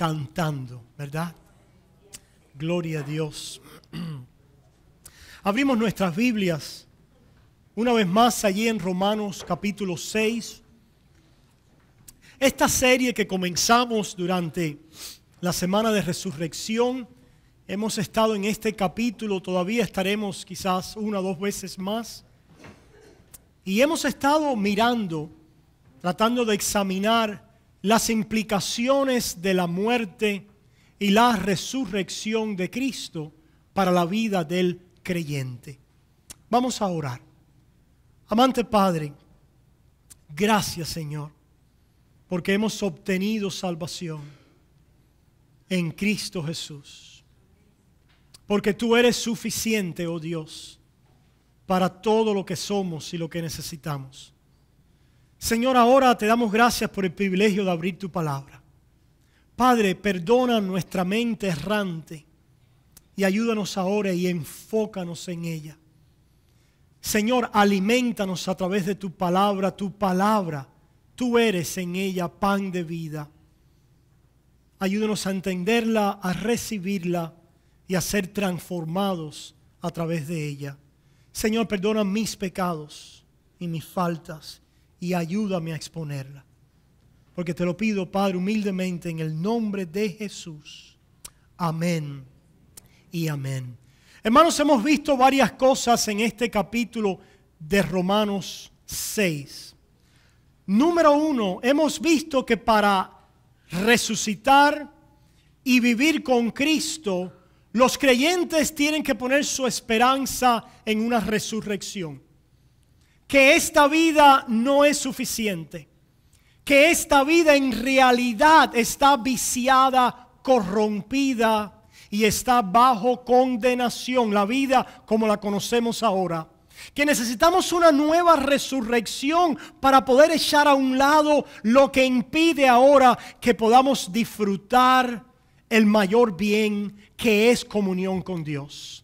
cantando, ¿verdad? Gloria a Dios. Abrimos nuestras Biblias una vez más allí en Romanos capítulo 6. Esta serie que comenzamos durante la semana de resurrección, hemos estado en este capítulo, todavía estaremos quizás una o dos veces más, y hemos estado mirando, tratando de examinar las implicaciones de la muerte y la resurrección de Cristo para la vida del creyente. Vamos a orar. Amante Padre, gracias Señor, porque hemos obtenido salvación en Cristo Jesús. Porque tú eres suficiente, oh Dios, para todo lo que somos y lo que necesitamos. Señor, ahora te damos gracias por el privilegio de abrir tu palabra. Padre, perdona nuestra mente errante y ayúdanos ahora y enfócanos en ella. Señor, alimentanos a través de tu palabra, tu palabra. Tú eres en ella pan de vida. Ayúdanos a entenderla, a recibirla y a ser transformados a través de ella. Señor, perdona mis pecados y mis faltas y ayúdame a exponerla. Porque te lo pido, Padre, humildemente, en el nombre de Jesús. Amén y amén. Hermanos, hemos visto varias cosas en este capítulo de Romanos 6. Número uno, hemos visto que para resucitar y vivir con Cristo, los creyentes tienen que poner su esperanza en una resurrección que esta vida no es suficiente, que esta vida en realidad está viciada, corrompida y está bajo condenación, la vida como la conocemos ahora. Que necesitamos una nueva resurrección para poder echar a un lado lo que impide ahora que podamos disfrutar el mayor bien que es comunión con Dios.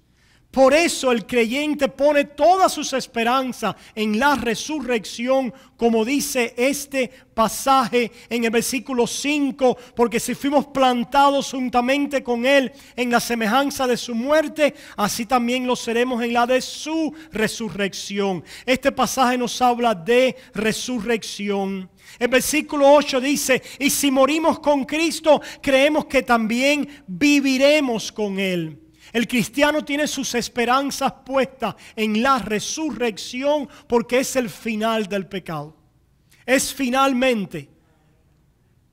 Por eso el creyente pone todas sus esperanzas en la resurrección, como dice este pasaje en el versículo 5, porque si fuimos plantados juntamente con Él en la semejanza de su muerte, así también lo seremos en la de su resurrección. Este pasaje nos habla de resurrección. El versículo 8 dice, y si morimos con Cristo, creemos que también viviremos con Él. El cristiano tiene sus esperanzas puestas en la resurrección porque es el final del pecado. Es finalmente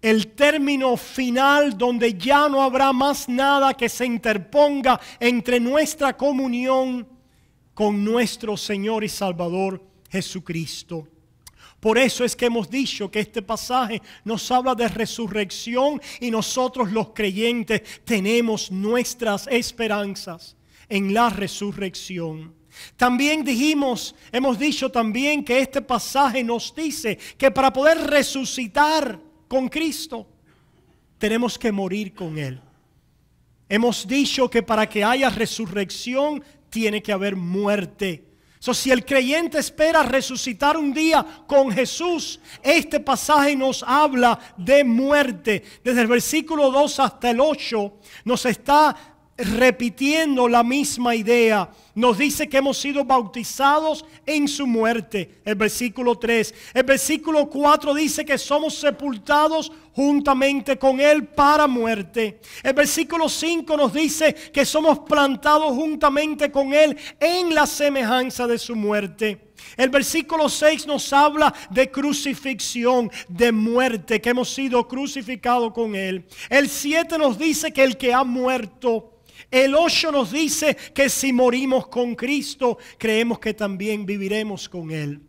el término final donde ya no habrá más nada que se interponga entre nuestra comunión con nuestro Señor y Salvador Jesucristo. Por eso es que hemos dicho que este pasaje nos habla de resurrección y nosotros los creyentes tenemos nuestras esperanzas en la resurrección. También dijimos, hemos dicho también que este pasaje nos dice que para poder resucitar con Cristo, tenemos que morir con Él. Hemos dicho que para que haya resurrección tiene que haber muerte si el creyente espera resucitar un día con Jesús, este pasaje nos habla de muerte. Desde el versículo 2 hasta el 8 nos está repitiendo la misma idea. Nos dice que hemos sido bautizados en su muerte, el versículo 3. El versículo 4 dice que somos sepultados juntamente con Él para muerte. El versículo 5 nos dice que somos plantados juntamente con Él en la semejanza de su muerte. El versículo 6 nos habla de crucifixión, de muerte, que hemos sido crucificados con Él. El 7 nos dice que el que ha muerto el 8 nos dice que si morimos con Cristo, creemos que también viviremos con Él.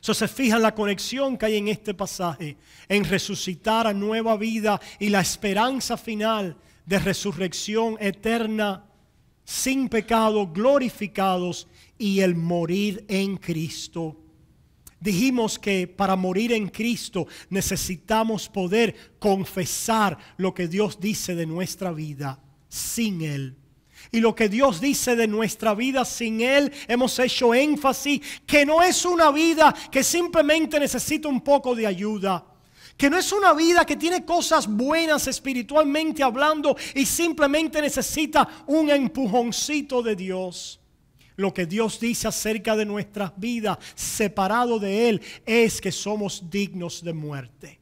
So, se fija la conexión que hay en este pasaje, en resucitar a nueva vida y la esperanza final de resurrección eterna, sin pecado, glorificados y el morir en Cristo. Dijimos que para morir en Cristo necesitamos poder confesar lo que Dios dice de nuestra vida sin Él. Y lo que Dios dice de nuestra vida sin Él, hemos hecho énfasis que no es una vida que simplemente necesita un poco de ayuda. Que no es una vida que tiene cosas buenas espiritualmente hablando y simplemente necesita un empujoncito de Dios. Lo que Dios dice acerca de nuestras vidas, separado de Él, es que somos dignos de muerte.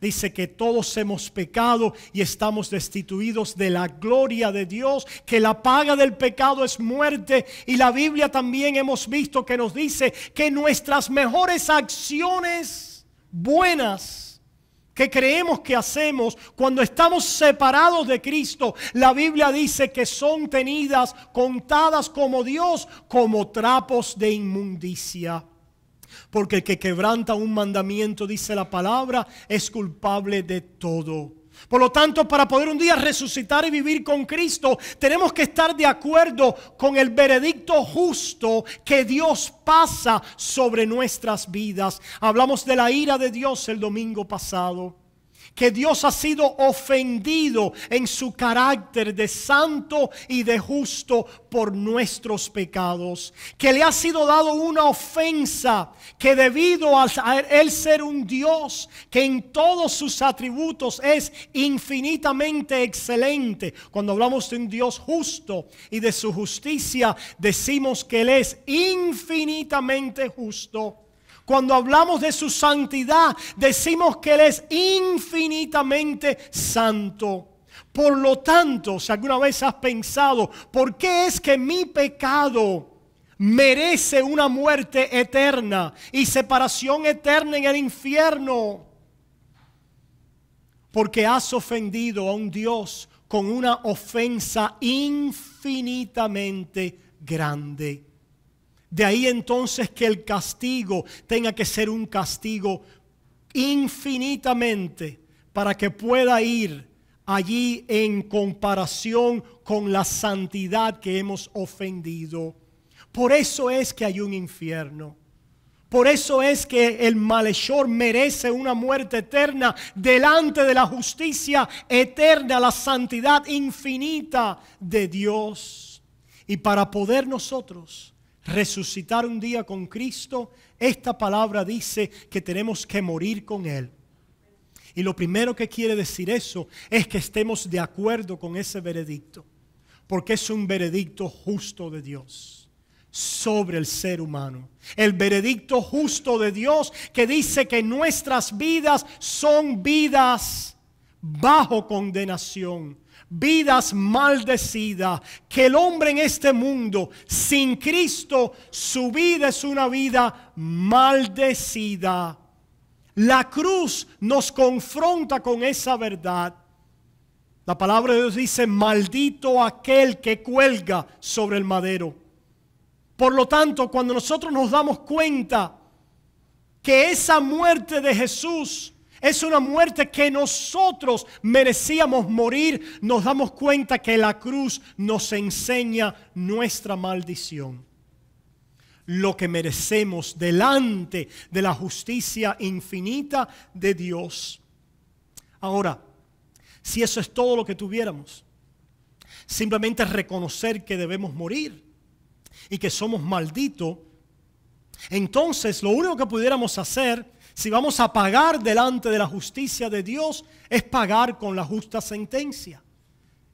Dice que todos hemos pecado y estamos destituidos de la gloria de Dios, que la paga del pecado es muerte. Y la Biblia también hemos visto que nos dice que nuestras mejores acciones buenas que creemos que hacemos cuando estamos separados de Cristo, la Biblia dice que son tenidas, contadas como Dios, como trapos de inmundicia porque el que quebranta un mandamiento, dice la palabra, es culpable de todo. Por lo tanto, para poder un día resucitar y vivir con Cristo, tenemos que estar de acuerdo con el veredicto justo que Dios pasa sobre nuestras vidas. Hablamos de la ira de Dios el domingo pasado que Dios ha sido ofendido en su carácter de santo y de justo por nuestros pecados, que le ha sido dado una ofensa, que debido a él ser un Dios que en todos sus atributos es infinitamente excelente, cuando hablamos de un Dios justo y de su justicia, decimos que él es infinitamente justo cuando hablamos de su santidad, decimos que Él es infinitamente santo. Por lo tanto, si alguna vez has pensado, ¿por qué es que mi pecado merece una muerte eterna y separación eterna en el infierno? Porque has ofendido a un Dios con una ofensa infinitamente grande. De ahí entonces que el castigo tenga que ser un castigo infinitamente para que pueda ir allí en comparación con la santidad que hemos ofendido. Por eso es que hay un infierno. Por eso es que el malhechor merece una muerte eterna delante de la justicia eterna, la santidad infinita de Dios. Y para poder nosotros resucitar un día con Cristo, esta palabra dice que tenemos que morir con Él. Y lo primero que quiere decir eso es que estemos de acuerdo con ese veredicto, porque es un veredicto justo de Dios sobre el ser humano. El veredicto justo de Dios que dice que nuestras vidas son vidas bajo condenación, vidas maldecidas, que el hombre en este mundo sin Cristo, su vida es una vida maldecida. La cruz nos confronta con esa verdad. La palabra de Dios dice, maldito aquel que cuelga sobre el madero. Por lo tanto, cuando nosotros nos damos cuenta que esa muerte de Jesús, es una muerte que nosotros merecíamos morir. Nos damos cuenta que la cruz nos enseña nuestra maldición. Lo que merecemos delante de la justicia infinita de Dios. Ahora, si eso es todo lo que tuviéramos, simplemente reconocer que debemos morir y que somos malditos, entonces lo único que pudiéramos hacer si vamos a pagar delante de la justicia de Dios, es pagar con la justa sentencia.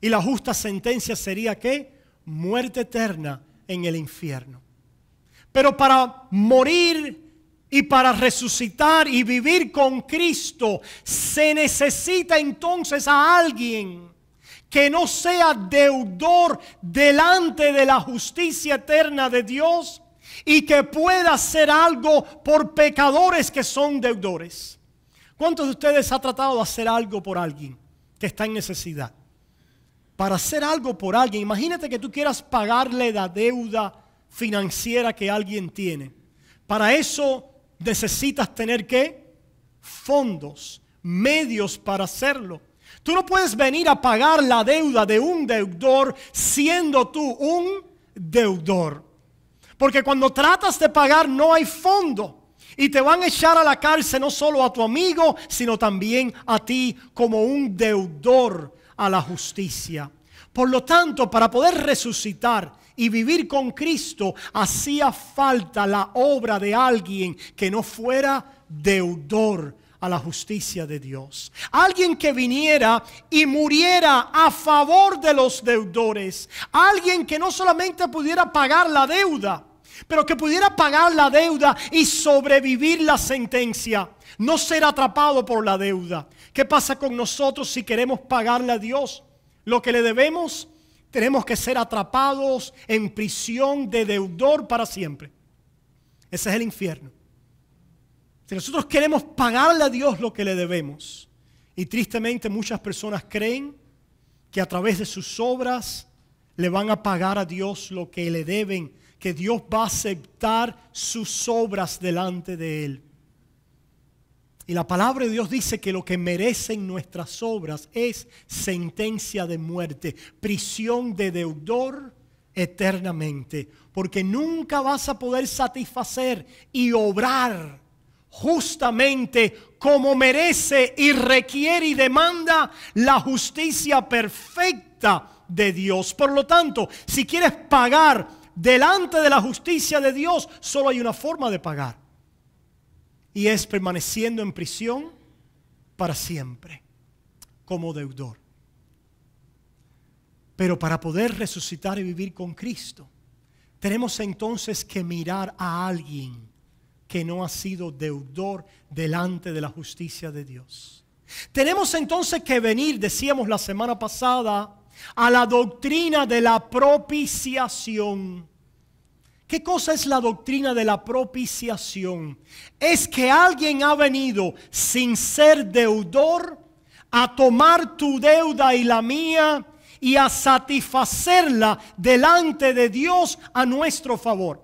Y la justa sentencia sería qué? Muerte eterna en el infierno. Pero para morir y para resucitar y vivir con Cristo, se necesita entonces a alguien que no sea deudor delante de la justicia eterna de Dios, y que pueda hacer algo por pecadores que son deudores. ¿Cuántos de ustedes ha tratado de hacer algo por alguien que está en necesidad? Para hacer algo por alguien, imagínate que tú quieras pagarle la deuda financiera que alguien tiene. Para eso necesitas tener qué? Fondos, medios para hacerlo. Tú no puedes venir a pagar la deuda de un deudor siendo tú un deudor. Porque cuando tratas de pagar no hay fondo. Y te van a echar a la cárcel no solo a tu amigo, sino también a ti como un deudor a la justicia. Por lo tanto, para poder resucitar y vivir con Cristo, hacía falta la obra de alguien que no fuera deudor a la justicia de Dios. Alguien que viniera y muriera a favor de los deudores. Alguien que no solamente pudiera pagar la deuda, pero que pudiera pagar la deuda y sobrevivir la sentencia, no ser atrapado por la deuda. ¿Qué pasa con nosotros si queremos pagarle a Dios lo que le debemos? Tenemos que ser atrapados en prisión de deudor para siempre. Ese es el infierno. Si nosotros queremos pagarle a Dios lo que le debemos, y tristemente muchas personas creen que a través de sus obras le van a pagar a Dios lo que le deben que Dios va a aceptar sus obras delante de Él. Y la palabra de Dios dice que lo que merecen nuestras obras es sentencia de muerte, prisión de deudor eternamente, porque nunca vas a poder satisfacer y obrar justamente como merece y requiere y demanda la justicia perfecta de Dios. Por lo tanto, si quieres pagar delante de la justicia de Dios, solo hay una forma de pagar. Y es permaneciendo en prisión para siempre, como deudor. Pero para poder resucitar y vivir con Cristo, tenemos entonces que mirar a alguien que no ha sido deudor delante de la justicia de Dios. Tenemos entonces que venir, decíamos la semana pasada, a la doctrina de la propiciación. ¿Qué cosa es la doctrina de la propiciación? Es que alguien ha venido sin ser deudor a tomar tu deuda y la mía y a satisfacerla delante de Dios a nuestro favor.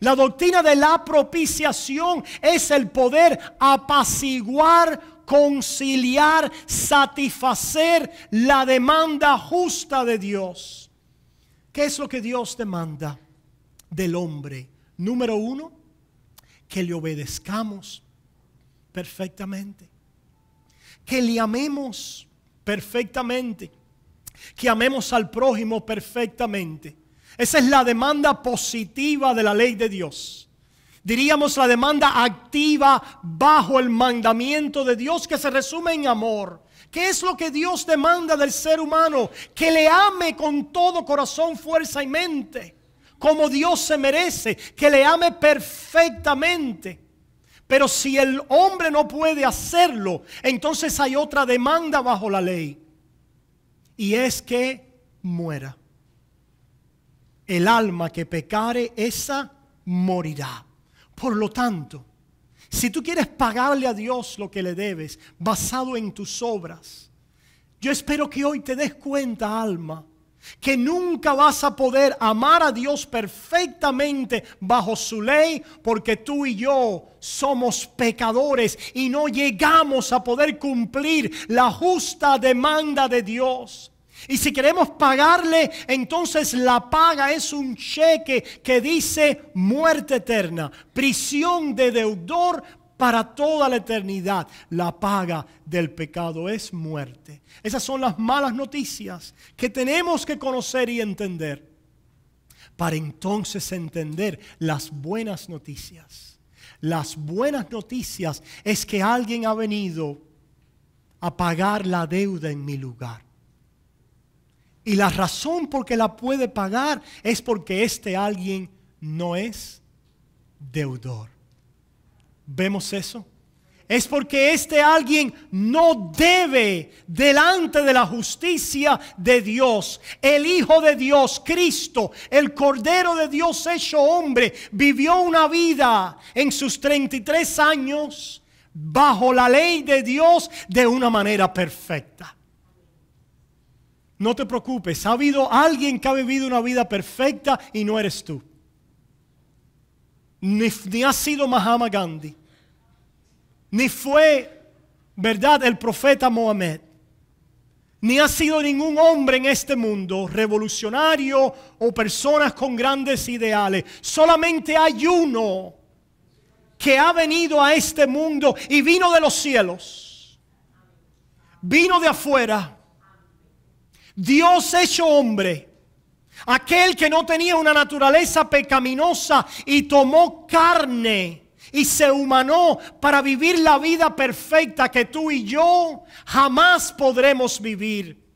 La doctrina de la propiciación es el poder apaciguar conciliar, satisfacer la demanda justa de Dios. ¿Qué es lo que Dios demanda del hombre? Número uno, que le obedezcamos perfectamente, que le amemos perfectamente, que amemos al prójimo perfectamente. Esa es la demanda positiva de la ley de Dios diríamos la demanda activa bajo el mandamiento de Dios que se resume en amor. ¿Qué es lo que Dios demanda del ser humano? Que le ame con todo corazón, fuerza y mente, como Dios se merece, que le ame perfectamente. Pero si el hombre no puede hacerlo, entonces hay otra demanda bajo la ley. Y es que muera. El alma que pecare, esa morirá. Por lo tanto, si tú quieres pagarle a Dios lo que le debes basado en tus obras, yo espero que hoy te des cuenta, alma, que nunca vas a poder amar a Dios perfectamente bajo su ley, porque tú y yo somos pecadores y no llegamos a poder cumplir la justa demanda de Dios. Y si queremos pagarle, entonces la paga es un cheque que dice muerte eterna, prisión de deudor para toda la eternidad. La paga del pecado es muerte. Esas son las malas noticias que tenemos que conocer y entender para entonces entender las buenas noticias. Las buenas noticias es que alguien ha venido a pagar la deuda en mi lugar. Y la razón por qué la puede pagar es porque este alguien no es deudor. ¿Vemos eso? es porque este alguien no debe delante de la justicia de Dios. El Hijo de Dios, Cristo, el Cordero de Dios hecho hombre, vivió una vida en sus 33 años bajo la ley de Dios de una manera perfecta. No te preocupes, ha habido alguien que ha vivido una vida perfecta y no eres tú. Ni, ha sido Mahama Gandhi, ni fue, ¿verdad?, el profeta Mohamed, ni ha sido ningún hombre en este mundo, revolucionario o personas con grandes ideales. Solamente hay uno que ha venido a este mundo y vino de los cielos, vino de afuera Dios hecho hombre, aquel que no tenía una naturaleza pecaminosa y tomó carne y se humanó para vivir la vida perfecta que tú y yo jamás podremos vivir.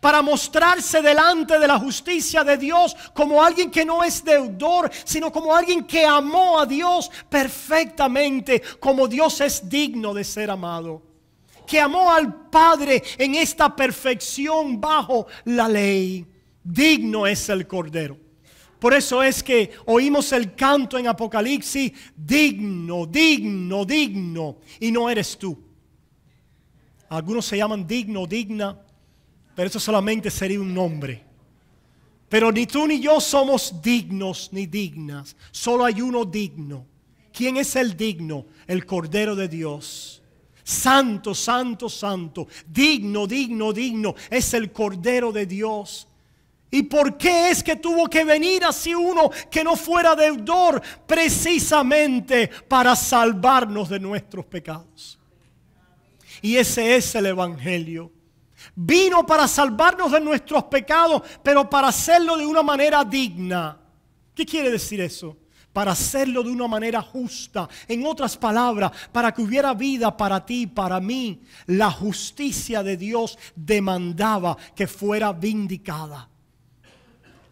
Para mostrarse delante de la justicia de Dios como alguien que no es deudor, sino como alguien que amó a Dios perfectamente, como Dios es digno de ser amado que amó al Padre en esta perfección bajo la ley. Digno es el Cordero. Por eso es que oímos el canto en Apocalipsis, digno, digno, digno, y no eres tú. Algunos se llaman digno, digna, pero eso solamente sería un nombre. Pero ni tú ni yo somos dignos ni dignas, solo hay uno digno. ¿Quién es el digno? El Cordero de Dios Santo, santo, santo, digno, digno, digno, es el Cordero de Dios. ¿Y por qué es que tuvo que venir así uno que no fuera deudor? Precisamente para salvarnos de nuestros pecados. Y ese es el Evangelio. Vino para salvarnos de nuestros pecados, pero para hacerlo de una manera digna. ¿Qué quiere decir eso? para hacerlo de una manera justa. En otras palabras, para que hubiera vida para ti, para mí, la justicia de Dios demandaba que fuera vindicada.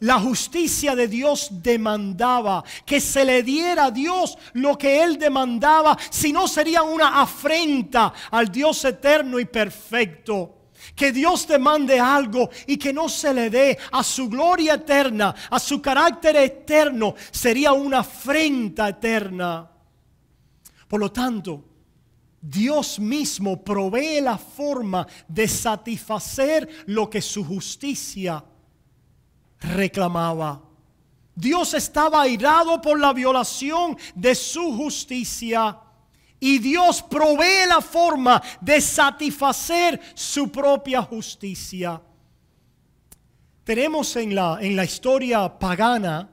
La justicia de Dios demandaba que se le diera a Dios lo que Él demandaba, si no sería una afrenta al Dios eterno y perfecto que Dios te mande algo y que no se le dé a su gloria eterna, a su carácter eterno, sería una afrenta eterna. Por lo tanto, Dios mismo provee la forma de satisfacer lo que su justicia reclamaba. Dios estaba airado por la violación de su justicia. Y Dios provee la forma de satisfacer su propia justicia. Tenemos en la, historia pagana,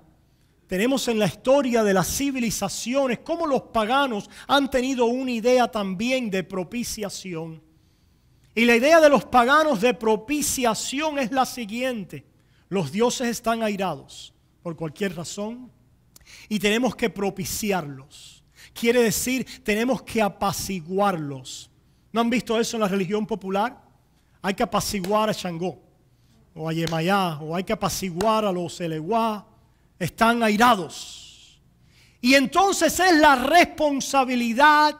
tenemos en la historia de las civilizaciones cómo los paganos han tenido una idea también de propiciación. Y la idea de los paganos de propiciación es la siguiente. Los dioses están airados por cualquier razón y tenemos que propiciarlos. Quiere decir, tenemos que apaciguarlos. ¿No han visto eso en la religión popular? Hay que apaciguar a Shangó o a Yemayá, o hay que apaciguar a los Eleguá. Están airados. Y entonces es la responsabilidad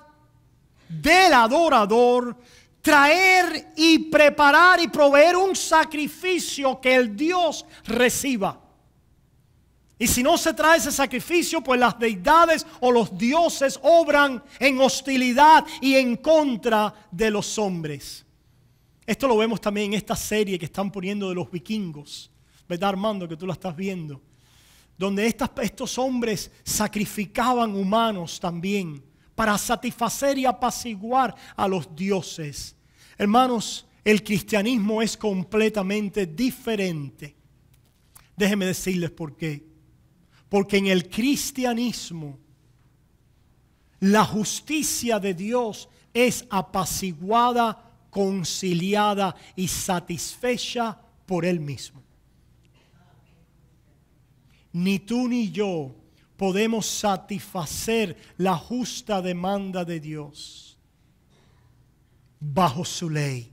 del adorador traer y preparar y proveer un sacrificio que el Dios reciba. Y si no se trae ese sacrificio, pues las deidades o los dioses obran en hostilidad y en contra de los hombres. Esto lo vemos también en esta serie que están poniendo de los vikingos, ¿verdad Armando? Que tú la estás viendo. Donde estos hombres sacrificaban humanos también para satisfacer y apaciguar a los dioses. Hermanos, el cristianismo es completamente diferente. Déjenme decirles por qué. Porque en el cristianismo la justicia de Dios es apaciguada, conciliada y satisfecha por Él mismo. Ni tú ni yo podemos satisfacer la justa demanda de Dios bajo su ley.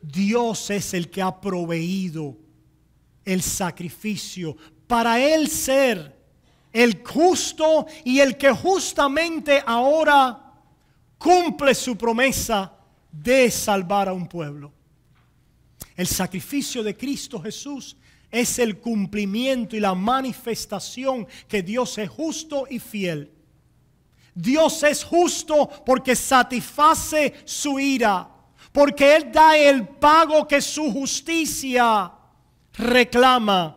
Dios es el que ha proveído el sacrificio para él ser el justo y el que justamente ahora cumple su promesa de salvar a un pueblo. El sacrificio de Cristo Jesús es el cumplimiento y la manifestación que Dios es justo y fiel. Dios es justo porque satisface su ira, porque Él da el pago que su justicia reclama.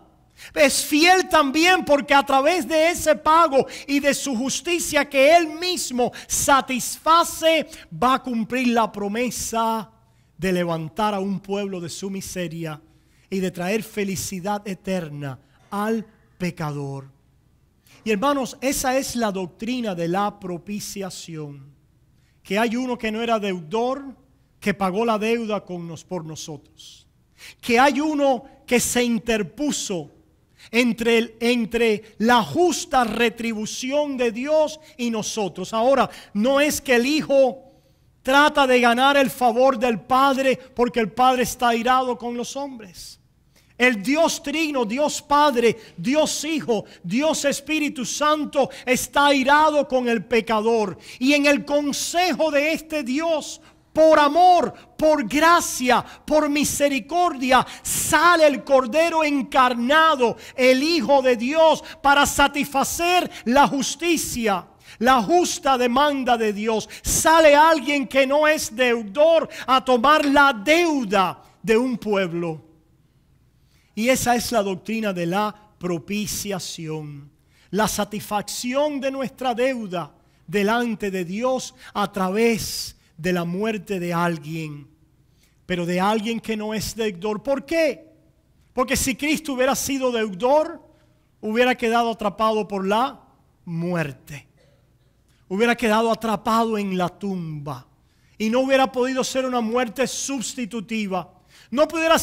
Es fiel también porque a través de ese pago y de su justicia que Él mismo satisface, va a cumplir la promesa de levantar a un pueblo de su miseria y de traer felicidad eterna al pecador. Y hermanos, esa es la doctrina de la propiciación, que hay uno que no era deudor, que pagó la deuda con nos, por nosotros, que hay uno que se interpuso entre, el, entre la justa retribución de Dios y nosotros. Ahora, no es que el Hijo trata de ganar el favor del Padre porque el Padre está irado con los hombres. El Dios Trino, Dios Padre, Dios Hijo, Dios Espíritu Santo está irado con el pecador. Y en el consejo de este Dios, por amor, por gracia, por misericordia, sale el Cordero encarnado, el Hijo de Dios, para satisfacer la justicia. La justa demanda de Dios. Sale alguien que no es deudor a tomar la deuda de un pueblo. Y esa es la doctrina de la propiciación. La satisfacción de nuestra deuda delante de Dios a través de de la muerte de alguien, pero de alguien que no es deudor. ¿Por qué? Porque si Cristo hubiera sido deudor, hubiera quedado atrapado por la muerte. Hubiera quedado atrapado en la tumba y no hubiera podido ser una muerte sustitutiva no pudiera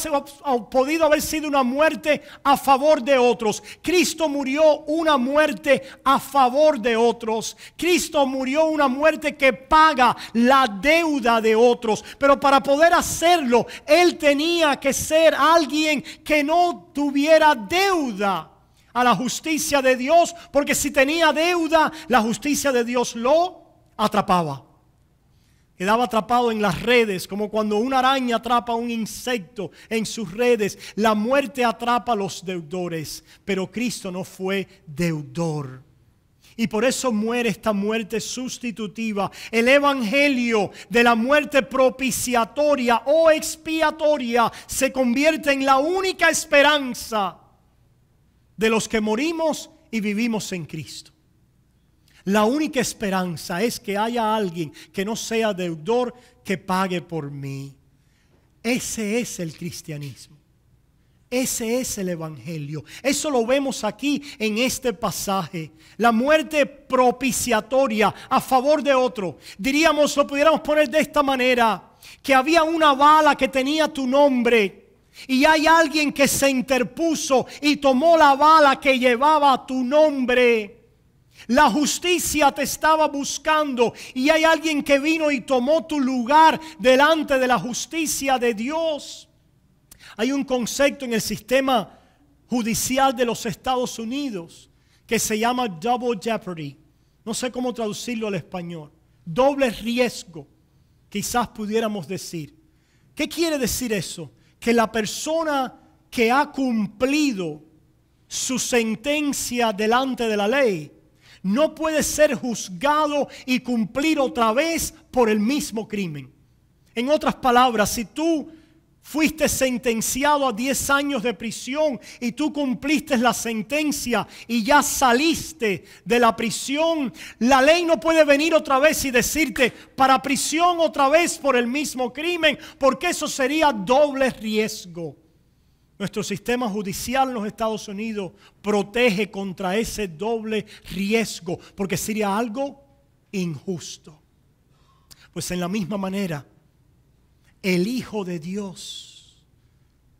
podido haber sido una muerte a favor de otros. Cristo murió una muerte a favor de otros. Cristo murió una muerte que paga la deuda de otros. Pero para poder hacerlo, Él tenía que ser alguien que no tuviera deuda a la justicia de Dios. Porque si tenía deuda, la justicia de Dios lo atrapaba. Quedaba atrapado en las redes, como cuando una araña atrapa a un insecto en sus redes. La muerte atrapa a los deudores, pero Cristo no fue deudor. Y por eso muere esta muerte sustitutiva. El Evangelio de la muerte propiciatoria o expiatoria se convierte en la única esperanza de los que morimos y vivimos en Cristo. La única esperanza es que haya alguien que no sea deudor que pague por mí. Ese es el cristianismo. Ese es el Evangelio. Eso lo vemos aquí en este pasaje. La muerte propiciatoria a favor de otro. Diríamos, lo pudiéramos poner de esta manera, que había una bala que tenía tu nombre. Y hay alguien que se interpuso y tomó la bala que llevaba tu nombre. La justicia te estaba buscando y hay alguien que vino y tomó tu lugar delante de la justicia de Dios. Hay un concepto en el sistema judicial de los Estados Unidos que se llama double jeopardy. No sé cómo traducirlo al español. Doble riesgo, quizás pudiéramos decir. ¿Qué quiere decir eso? Que la persona que ha cumplido su sentencia delante de la ley no puede ser juzgado y cumplir otra vez por el mismo crimen. En otras palabras, si tú fuiste sentenciado a 10 años de prisión y tú cumpliste la sentencia y ya saliste de la prisión, la ley no puede venir otra vez y decirte para prisión otra vez por el mismo crimen, porque eso sería doble riesgo. Nuestro sistema judicial en los Estados Unidos protege contra ese doble riesgo, porque sería algo injusto. Pues en la misma manera, el Hijo de Dios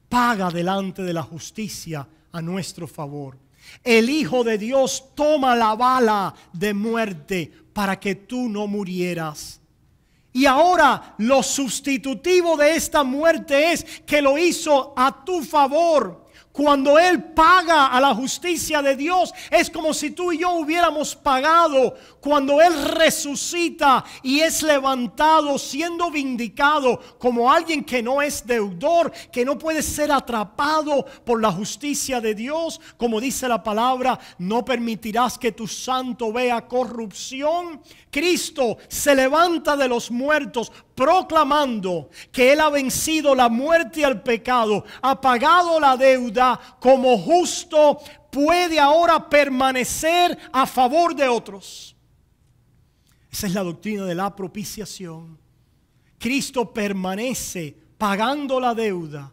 paga delante de la justicia a nuestro favor. El Hijo de Dios toma la bala de muerte para que tú no murieras. Y ahora lo sustitutivo de esta muerte es que lo hizo a tu favor cuando Él paga a la justicia de Dios, es como si tú y yo hubiéramos pagado. Cuando Él resucita y es levantado, siendo vindicado como alguien que no es deudor, que no puede ser atrapado por la justicia de Dios, como dice la palabra, no permitirás que tu santo vea corrupción. Cristo se levanta de los muertos proclamando que Él ha vencido la muerte y al pecado, ha pagado la deuda como justo puede ahora permanecer a favor de otros. Esa es la doctrina de la propiciación. Cristo permanece pagando la deuda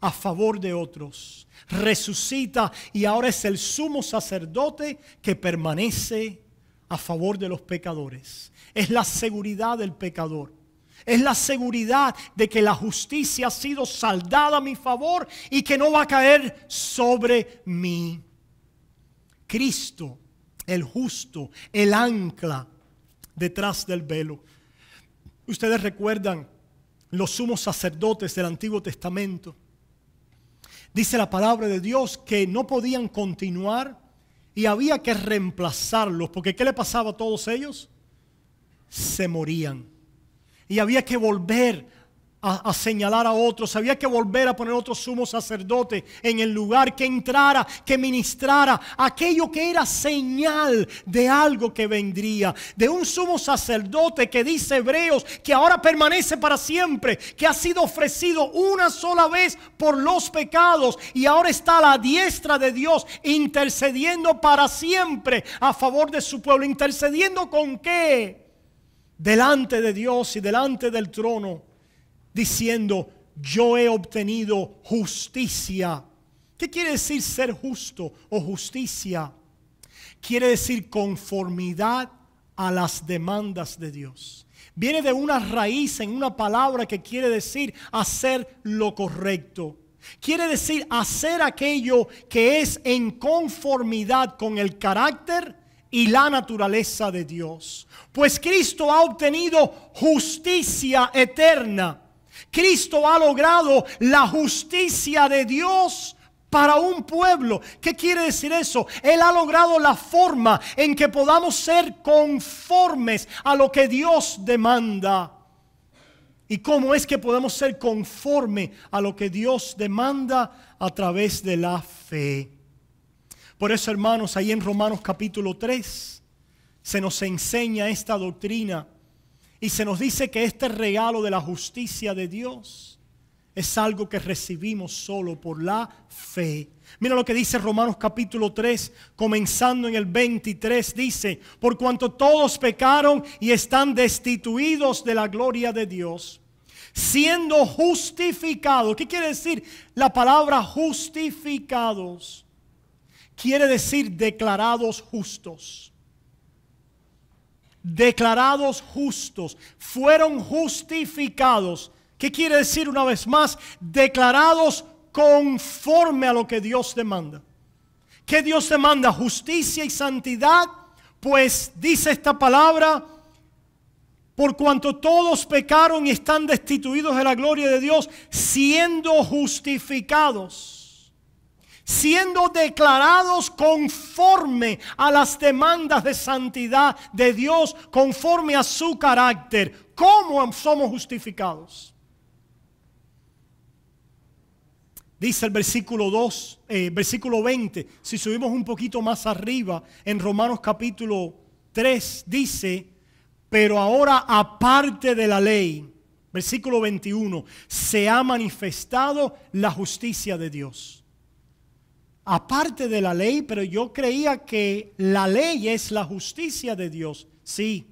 a favor de otros. Resucita y ahora es el sumo sacerdote que permanece a favor de los pecadores. Es la seguridad del pecador es la seguridad de que la justicia ha sido saldada a mi favor y que no va a caer sobre mí. Cristo, el justo, el ancla detrás del velo. Ustedes recuerdan los sumos sacerdotes del Antiguo Testamento. Dice la palabra de Dios que no podían continuar y había que reemplazarlos, porque ¿qué le pasaba a todos ellos? Se morían y había que volver a, señalar a otros, había que volver a poner otro sumo sacerdote en el lugar, que entrara, que ministrara aquello que era señal de algo que vendría, de un sumo sacerdote que dice Hebreos, que ahora permanece para siempre, que ha sido ofrecido una sola vez por los pecados y ahora está a la diestra de Dios intercediendo para siempre a favor de su pueblo, intercediendo con qué? delante de Dios y delante del trono, diciendo, yo he obtenido justicia. ¿Qué quiere decir ser justo o justicia? Quiere decir conformidad a las demandas de Dios. Viene de una raíz en una palabra que quiere decir hacer lo correcto. Quiere decir hacer aquello que es en conformidad con el carácter, y la naturaleza de Dios, pues Cristo ha obtenido justicia eterna. Cristo ha logrado la justicia de Dios para un pueblo. ¿Qué quiere decir eso? Él ha logrado la forma en que podamos ser conformes a lo que Dios demanda. ¿Y cómo es que podemos ser conforme a lo que Dios demanda a través de la fe? Por eso, hermanos, ahí en Romanos capítulo 3 se nos enseña esta doctrina y se nos dice que este regalo de la justicia de Dios es algo que recibimos solo por la fe. Mira lo que dice Romanos capítulo 3, comenzando en el 23, dice, por cuanto todos pecaron y están destituidos de la gloria de Dios, siendo justificados. ¿Qué quiere decir la palabra justificados? quiere decir declarados justos. Declarados justos. Fueron justificados. ¿Qué quiere decir una vez más? Declarados conforme a lo que Dios demanda. ¿Qué Dios demanda? Justicia y santidad. Pues dice esta palabra, por cuanto todos pecaron y están destituidos de la gloria de Dios, siendo justificados siendo declarados conforme a las demandas de santidad de Dios, conforme a su carácter. ¿Cómo somos justificados? Dice el versículo 2, eh, versículo 20, si subimos un poquito más arriba, en Romanos capítulo 3, dice, pero ahora aparte de la ley, versículo 21, se ha manifestado la justicia de Dios aparte de la ley, pero yo creía que la ley es la justicia de Dios. Sí,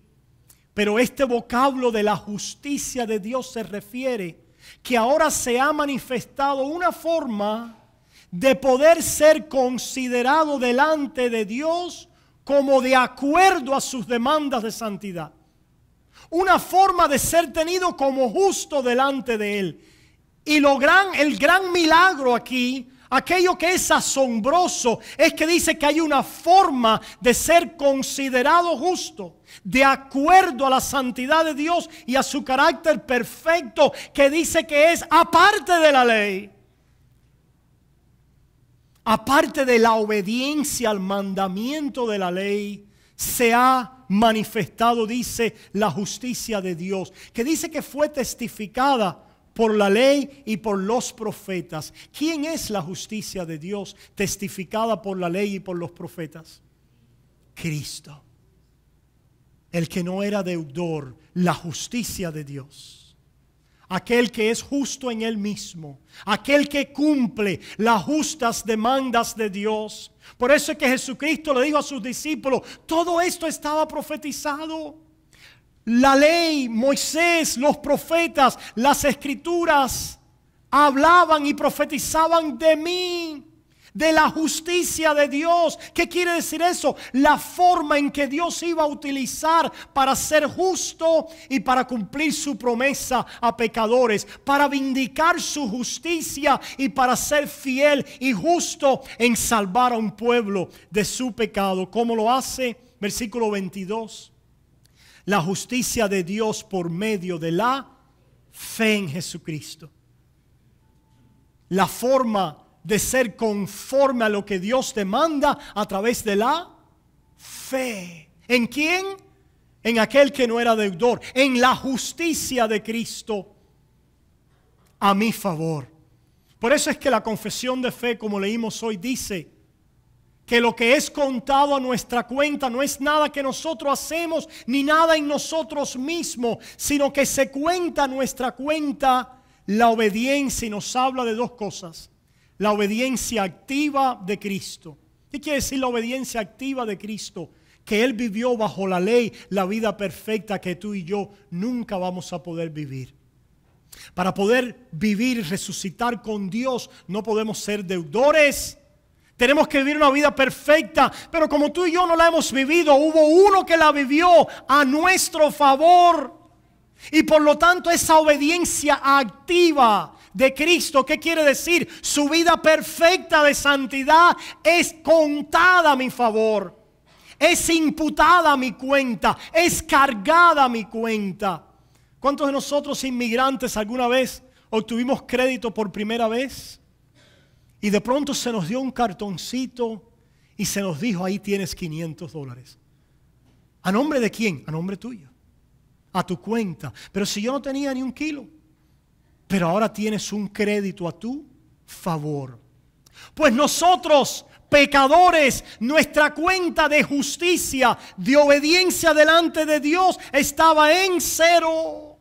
pero este vocablo de la justicia de Dios se refiere que ahora se ha manifestado una forma de poder ser considerado delante de Dios como de acuerdo a sus demandas de santidad. Una forma de ser tenido como justo delante de Él. Y lo el gran milagro aquí Aquello que es asombroso es que dice que hay una forma de ser considerado justo, de acuerdo a la santidad de Dios y a su carácter perfecto, que dice que es aparte de la ley, aparte de la obediencia al mandamiento de la ley, se ha manifestado, dice, la justicia de Dios, que dice que fue testificada por la ley y por los profetas. ¿Quién es la justicia de Dios testificada por la ley y por los profetas? Cristo, el que no era deudor, la justicia de Dios, aquel que es justo en él mismo, aquel que cumple las justas demandas de Dios. Por eso es que Jesucristo le dijo a sus discípulos, todo esto estaba profetizado. La ley, Moisés, los profetas, las escrituras hablaban y profetizaban de mí, de la justicia de Dios. ¿Qué quiere decir eso? La forma en que Dios iba a utilizar para ser justo y para cumplir su promesa a pecadores, para vindicar su justicia y para ser fiel y justo en salvar a un pueblo de su pecado. ¿Cómo lo hace? Versículo 22 la justicia de Dios por medio de la fe en Jesucristo. La forma de ser conforme a lo que Dios demanda a través de la fe. ¿En quién? En aquel que no era deudor, en la justicia de Cristo a mi favor. Por eso es que la confesión de fe, como leímos hoy, dice, que lo que es contado a nuestra cuenta no es nada que nosotros hacemos ni nada en nosotros mismos, sino que se cuenta a nuestra cuenta la obediencia y nos habla de dos cosas. La obediencia activa de Cristo. ¿Qué quiere decir la obediencia activa de Cristo? Que Él vivió bajo la ley la vida perfecta que tú y yo nunca vamos a poder vivir. Para poder vivir y resucitar con Dios no podemos ser deudores, tenemos que vivir una vida perfecta, pero como tú y yo no la hemos vivido, hubo uno que la vivió a nuestro favor. Y por lo tanto esa obediencia activa de Cristo, ¿qué quiere decir? Su vida perfecta de santidad es contada a mi favor, es imputada a mi cuenta, es cargada a mi cuenta. ¿Cuántos de nosotros inmigrantes alguna vez obtuvimos crédito por primera vez? Y de pronto se nos dio un cartoncito y se nos dijo, ahí tienes 500 dólares. ¿A nombre de quién? A nombre tuyo. A tu cuenta. Pero si yo no tenía ni un kilo. Pero ahora tienes un crédito a tu favor. Pues nosotros, pecadores, nuestra cuenta de justicia, de obediencia delante de Dios, estaba en cero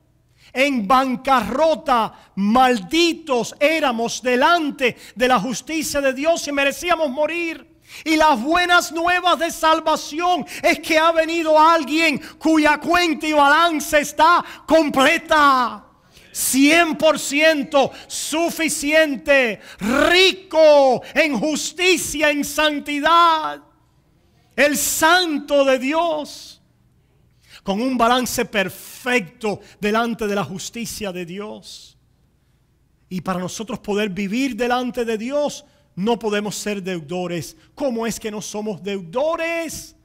en bancarrota, malditos éramos delante de la justicia de Dios y merecíamos morir. Y las buenas nuevas de salvación es que ha venido alguien cuya cuenta y balance está completa. 100% suficiente, rico en justicia, en santidad. El santo de Dios con un balance perfecto delante de la justicia de Dios. Y para nosotros poder vivir delante de Dios, no podemos ser deudores. ¿Cómo es que no somos deudores?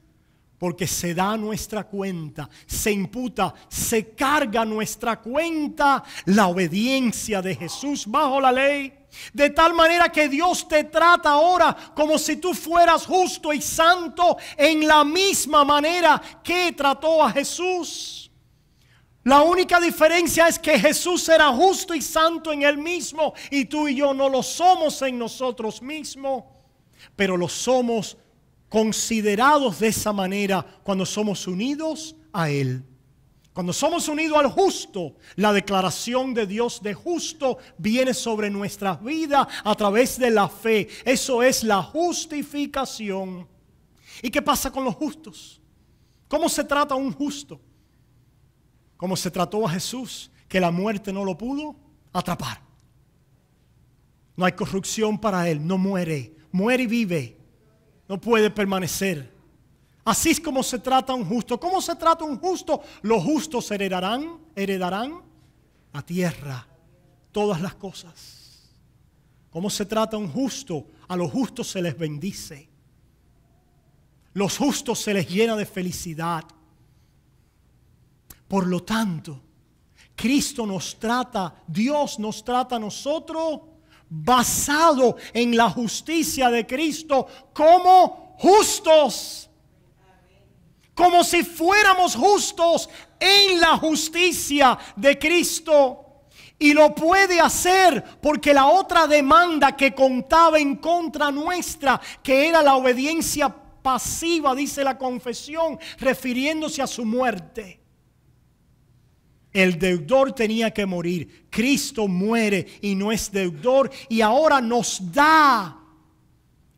Porque se da nuestra cuenta, se imputa, se carga nuestra cuenta la obediencia de Jesús bajo la ley de tal manera que Dios te trata ahora como si tú fueras justo y santo en la misma manera que trató a Jesús. La única diferencia es que Jesús era justo y santo en él mismo y tú y yo no lo somos en nosotros mismos, pero lo somos considerados de esa manera cuando somos unidos a él. Cuando somos unidos al justo, la declaración de Dios de justo viene sobre nuestra vida a través de la fe. Eso es la justificación. ¿Y qué pasa con los justos? ¿Cómo se trata a un justo? ¿Cómo se trató a Jesús, que la muerte no lo pudo atrapar. No hay corrupción para él, no muere, muere y vive. No puede permanecer Así es como se trata un justo. ¿Cómo se trata un justo? Los justos heredarán, heredarán a tierra todas las cosas. ¿Cómo se trata un justo? A los justos se les bendice. Los justos se les llena de felicidad. Por lo tanto, Cristo nos trata, Dios nos trata a nosotros basado en la justicia de Cristo como justos como si fuéramos justos en la justicia de Cristo. Y lo puede hacer porque la otra demanda que contaba en contra nuestra, que era la obediencia pasiva, dice la confesión, refiriéndose a su muerte. El deudor tenía que morir. Cristo muere y no es deudor. Y ahora nos da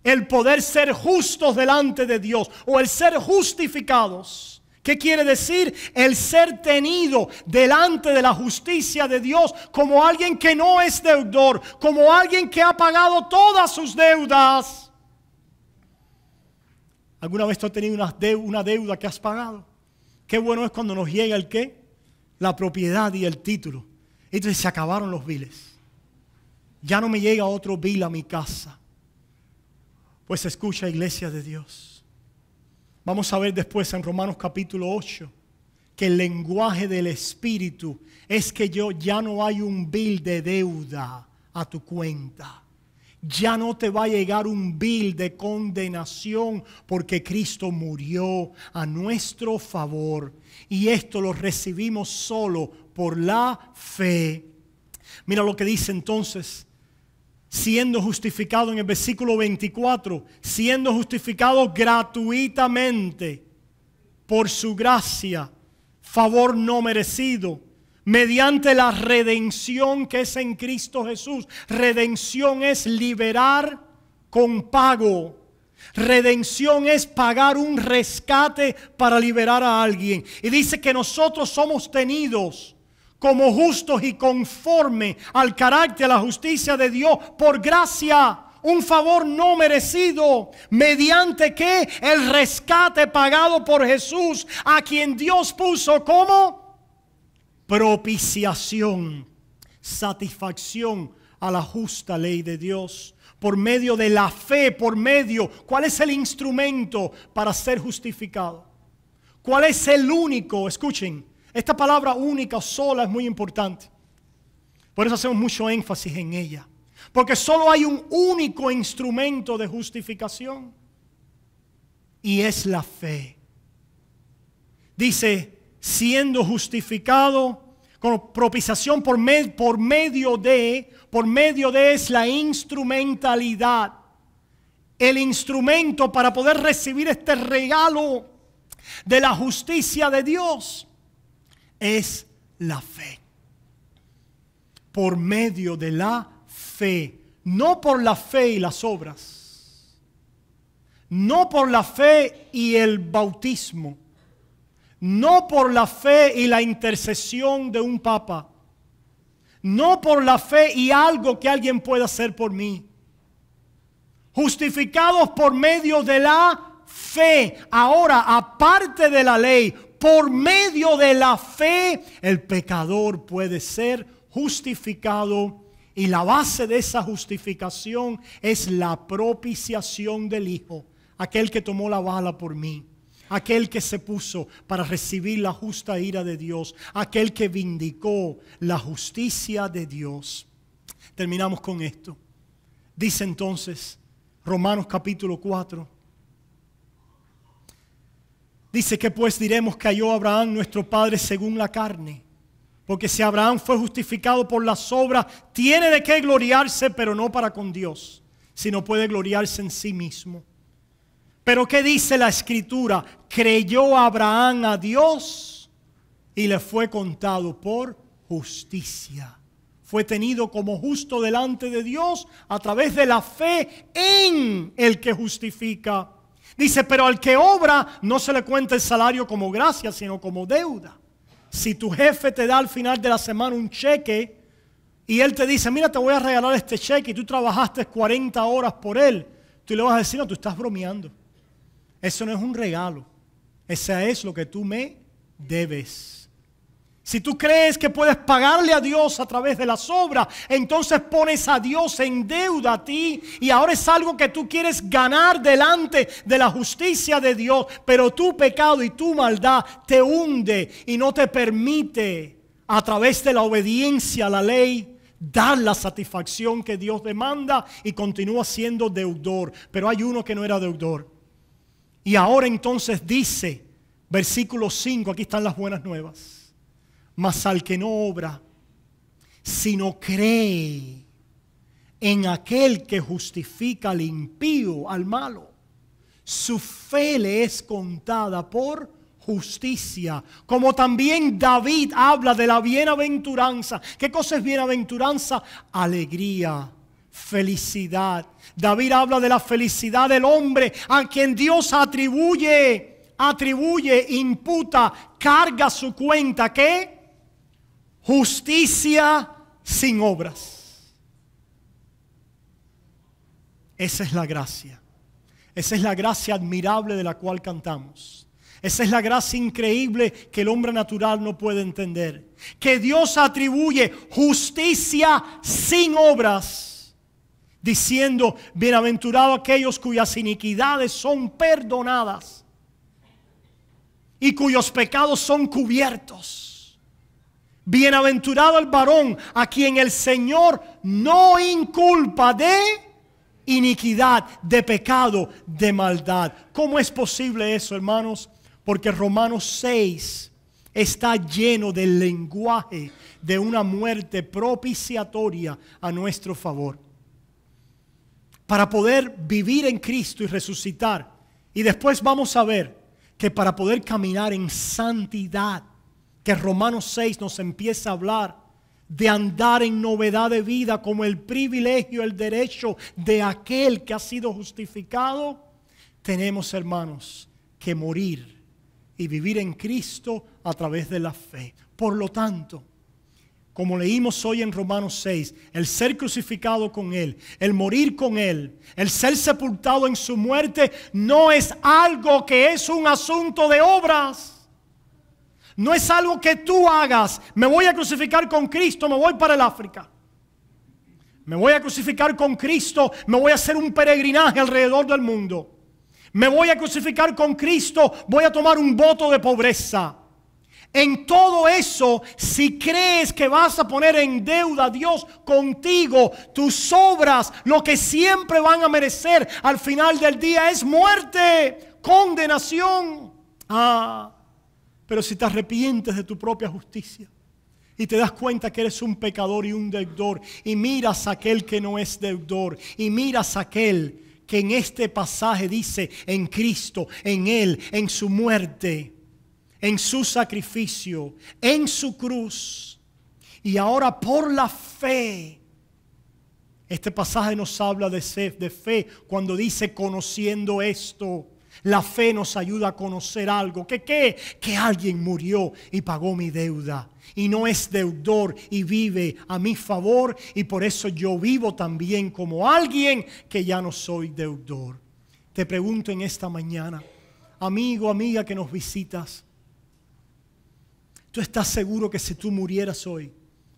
el poder ser justos delante de Dios o el ser justificados. ¿Qué quiere decir? El ser tenido delante de la justicia de Dios como alguien que no es deudor, como alguien que ha pagado todas sus deudas. ¿Alguna vez tú has tenido una deuda, que has pagado? Qué bueno es cuando nos llega el qué? La propiedad y el título. Entonces se acabaron los viles Ya no me llega otro vil a mi casa. Pues escucha iglesia de Dios. Vamos a ver después en Romanos capítulo 8 que el lenguaje del Espíritu es que yo ya no hay un bill de deuda a tu cuenta. Ya no te va a llegar un bill de condenación porque Cristo murió a nuestro favor y esto lo recibimos solo por la fe. Mira lo que dice entonces siendo justificado en el versículo 24, siendo justificado gratuitamente por su gracia, favor no merecido, mediante la redención que es en Cristo Jesús. Redención es liberar con pago. Redención es pagar un rescate para liberar a alguien. Y dice que nosotros somos tenidos como justos y conforme al carácter, a la justicia de Dios, por gracia, un favor no merecido, mediante que el rescate pagado por Jesús, a quien Dios puso como propiciación, satisfacción a la justa ley de Dios por medio de la fe, por medio, ¿cuál es el instrumento para ser justificado? ¿Cuál es el único, escuchen, esta palabra única o sola es muy importante. Por eso hacemos mucho énfasis en ella. Porque solo hay un único instrumento de justificación. Y es la fe. Dice, siendo justificado con propiciación por, por medio de, por medio de es la instrumentalidad. El instrumento para poder recibir este regalo de la justicia de Dios es la fe. Por medio de la fe, no por la fe y las obras, no por la fe y el bautismo, no por la fe y la intercesión de un papa, no por la fe y algo que alguien pueda hacer por mí. Justificados por medio de la fe, ahora aparte de la ley, por medio de la fe, el pecador puede ser justificado y la base de esa justificación es la propiciación del Hijo, aquel que tomó la bala por mí, aquel que se puso para recibir la justa ira de Dios, aquel que vindicó la justicia de Dios. Terminamos con esto. Dice entonces Romanos capítulo 4 Dice que pues diremos que halló Abraham nuestro Padre según la carne. Porque si Abraham fue justificado por las obras, tiene de qué gloriarse, pero no para con Dios, sino puede gloriarse en sí mismo. Pero ¿qué dice la escritura? Creyó Abraham a Dios y le fue contado por justicia. Fue tenido como justo delante de Dios a través de la fe en el que justifica. Dice, pero al que obra no se le cuenta el salario como gracia, sino como deuda. Si tu jefe te da al final de la semana un cheque y él te dice, mira, te voy a regalar este cheque y tú trabajaste 40 horas por él, tú le vas a decir, no, tú estás bromeando. Eso no es un regalo. Ese es lo que tú me debes. Si tú crees que puedes pagarle a Dios a través de las obras, entonces pones a Dios en deuda a ti y ahora es algo que tú quieres ganar delante de la justicia de Dios, pero tu pecado y tu maldad te hunde y no te permite a través de la obediencia a la ley dar la satisfacción que Dios demanda y continúa siendo deudor. Pero hay uno que no era deudor. Y ahora entonces dice, versículo 5, aquí están las buenas nuevas mas al que no obra, sino cree en aquel que justifica al impío, al malo. Su fe le es contada por justicia, como también David habla de la bienaventuranza. ¿Qué cosa es bienaventuranza? Alegría, felicidad. David habla de la felicidad del hombre a quien Dios atribuye, atribuye, imputa, carga su cuenta. ¿Qué? Justicia sin obras. Esa es la gracia. Esa es la gracia admirable de la cual cantamos. Esa es la gracia increíble que el hombre natural no puede entender. Que Dios atribuye justicia sin obras, diciendo, bienaventurado aquellos cuyas iniquidades son perdonadas y cuyos pecados son cubiertos. Bienaventurado el varón a quien el Señor no inculpa de iniquidad, de pecado, de maldad. ¿Cómo es posible eso, hermanos? Porque Romanos 6 está lleno del lenguaje de una muerte propiciatoria a nuestro favor. Para poder vivir en Cristo y resucitar. Y después vamos a ver que para poder caminar en santidad que Romanos 6 nos empieza a hablar de andar en novedad de vida como el privilegio, el derecho de aquel que ha sido justificado, tenemos hermanos que morir y vivir en Cristo a través de la fe. Por lo tanto, como leímos hoy en Romanos 6, el ser crucificado con Él, el morir con Él, el ser sepultado en su muerte, no es algo que es un asunto de obras no es algo que tú hagas. Me voy a crucificar con Cristo, me voy para el África. Me voy a crucificar con Cristo, me voy a hacer un peregrinaje alrededor del mundo. Me voy a crucificar con Cristo, voy a tomar un voto de pobreza. En todo eso, si crees que vas a poner en deuda a Dios contigo, tus obras, lo que siempre van a merecer al final del día es muerte, condenación. Ah. Pero si te arrepientes de tu propia justicia y te das cuenta que eres un pecador y un deudor y miras a aquel que no es deudor y miras a aquel que en este pasaje dice en Cristo, en Él, en su muerte, en su sacrificio, en su cruz y ahora por la fe. Este pasaje nos habla de fe, de fe cuando dice conociendo esto la fe nos ayuda a conocer algo. ¿Que qué? Que alguien murió y pagó mi deuda. Y no es deudor y vive a mi favor. Y por eso yo vivo también como alguien que ya no soy deudor. Te pregunto en esta mañana, amigo, amiga que nos visitas, ¿tú estás seguro que si tú murieras hoy,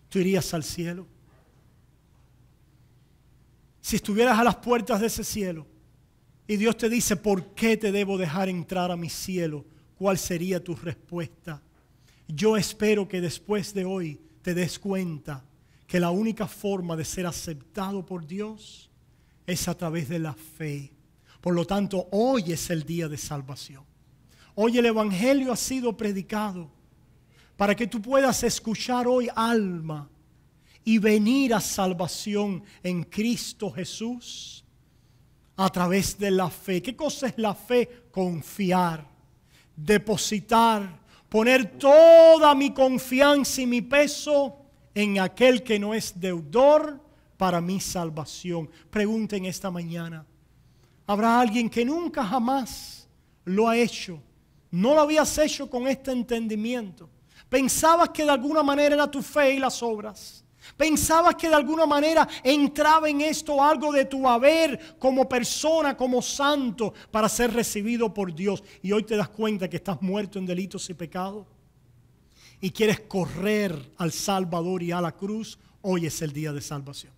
tú irías al cielo? Si estuvieras a las puertas de ese cielo, y Dios te dice, ¿por qué te debo dejar entrar a mi cielo? ¿Cuál sería tu respuesta? Yo espero que después de hoy te des cuenta que la única forma de ser aceptado por Dios es a través de la fe. Por lo tanto, hoy es el día de salvación. Hoy el Evangelio ha sido predicado para que tú puedas escuchar hoy alma y venir a salvación en Cristo Jesús a través de la fe. ¿Qué cosa es la fe? Confiar, depositar, poner toda mi confianza y mi peso en aquel que no es deudor para mi salvación. Pregunten esta mañana, ¿habrá alguien que nunca jamás lo ha hecho? No lo habías hecho con este entendimiento. Pensabas que de alguna manera era tu fe y las obras. Pensabas que de alguna manera entraba en esto algo de tu haber como persona, como santo, para ser recibido por Dios. Y hoy te das cuenta que estás muerto en delitos y pecados. Y quieres correr al Salvador y a la cruz. Hoy es el día de salvación.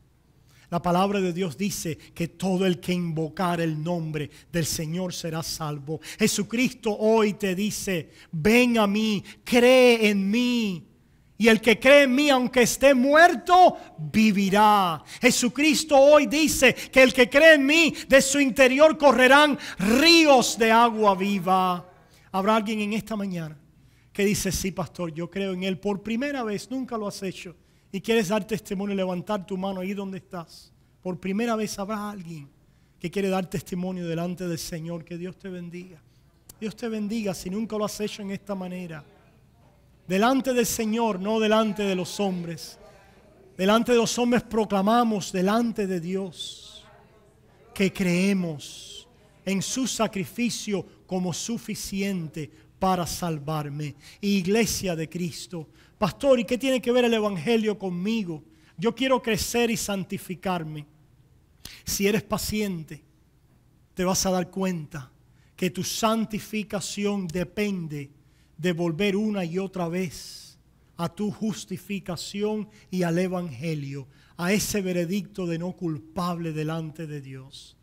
La palabra de Dios dice que todo el que invocar el nombre del Señor será salvo. Jesucristo hoy te dice, ven a mí, cree en mí y el que cree en mí, aunque esté muerto, vivirá. Jesucristo hoy dice que el que cree en mí, de su interior correrán ríos de agua viva. ¿Habrá alguien en esta mañana que dice, sí, pastor, yo creo en Él por primera vez, nunca lo has hecho, y quieres dar testimonio, levantar tu mano ahí donde estás? Por primera vez habrá alguien que quiere dar testimonio delante del Señor. Que Dios te bendiga. Dios te bendiga si nunca lo has hecho en esta manera delante del Señor, no delante de los hombres. Delante de los hombres proclamamos, delante de Dios, que creemos en su sacrificio como suficiente para salvarme. Iglesia de Cristo. Pastor, ¿y qué tiene que ver el Evangelio conmigo? Yo quiero crecer y santificarme. Si eres paciente, te vas a dar cuenta que tu santificación depende de volver una y otra vez a tu justificación y al Evangelio, a ese veredicto de no culpable delante de Dios.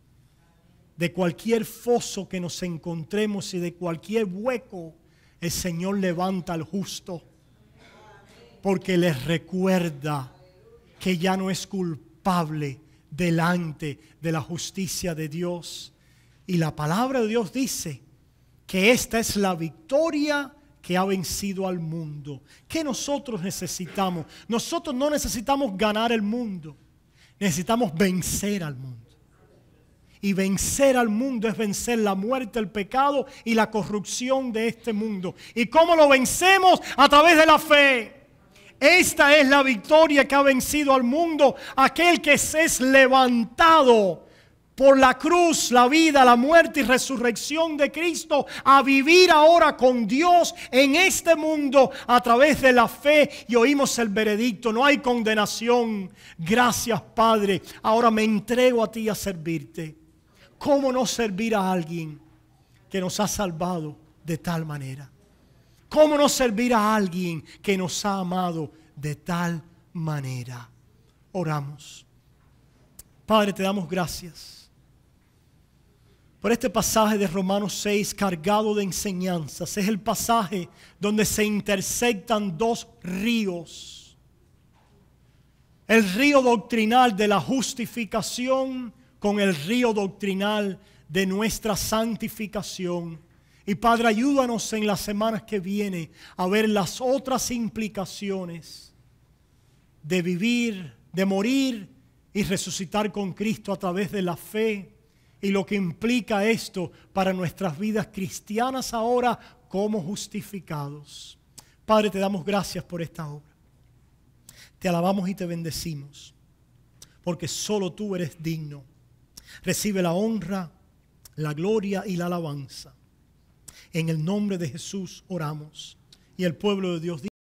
De cualquier foso que nos encontremos y de cualquier hueco, el Señor levanta al justo, porque les recuerda que ya no es culpable delante de la justicia de Dios. Y la palabra de Dios dice que esta es la victoria que ha vencido al mundo. ¿Qué nosotros necesitamos? Nosotros no necesitamos ganar el mundo, necesitamos vencer al mundo. Y vencer al mundo es vencer la muerte, el pecado y la corrupción de este mundo. ¿Y cómo lo vencemos? A través de la fe. Esta es la victoria que ha vencido al mundo, aquel que se es levantado por la cruz, la vida, la muerte y resurrección de Cristo, a vivir ahora con Dios en este mundo a través de la fe y oímos el veredicto, no hay condenación. Gracias Padre, ahora me entrego a ti a servirte. ¿Cómo no servir a alguien que nos ha salvado de tal manera? ¿Cómo no servir a alguien que nos ha amado de tal manera? Oramos. Padre, te damos gracias por este pasaje de Romanos 6 cargado de enseñanzas. Es el pasaje donde se intersectan dos ríos. El río doctrinal de la justificación con el río doctrinal de nuestra santificación. Y Padre, ayúdanos en las semanas que viene a ver las otras implicaciones de vivir, de morir y resucitar con Cristo a través de la fe y lo que implica esto para nuestras vidas cristianas ahora como justificados. Padre, te damos gracias por esta obra. Te alabamos y te bendecimos, porque solo tú eres digno. Recibe la honra, la gloria y la alabanza. En el nombre de Jesús oramos. Y el pueblo de Dios